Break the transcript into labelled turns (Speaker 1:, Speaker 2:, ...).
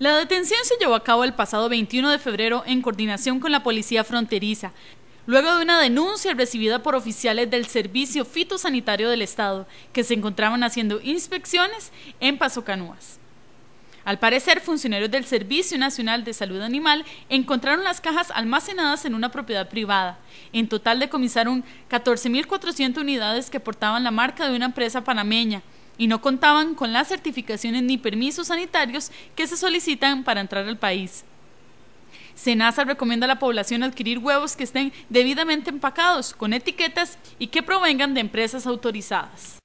Speaker 1: La detención se llevó a cabo el pasado 21 de febrero en coordinación con la Policía Fronteriza, luego de una denuncia recibida por oficiales del Servicio Fitosanitario del Estado, que se encontraban haciendo inspecciones en Paso Canoas. Al parecer, funcionarios del Servicio Nacional de Salud Animal encontraron las cajas almacenadas en una propiedad privada. En total decomisaron 14.400 unidades que portaban la marca de una empresa panameña, y no contaban con las certificaciones ni permisos sanitarios que se solicitan para entrar al país. Senasa recomienda a la población adquirir huevos que estén debidamente empacados, con etiquetas y que provengan de empresas autorizadas.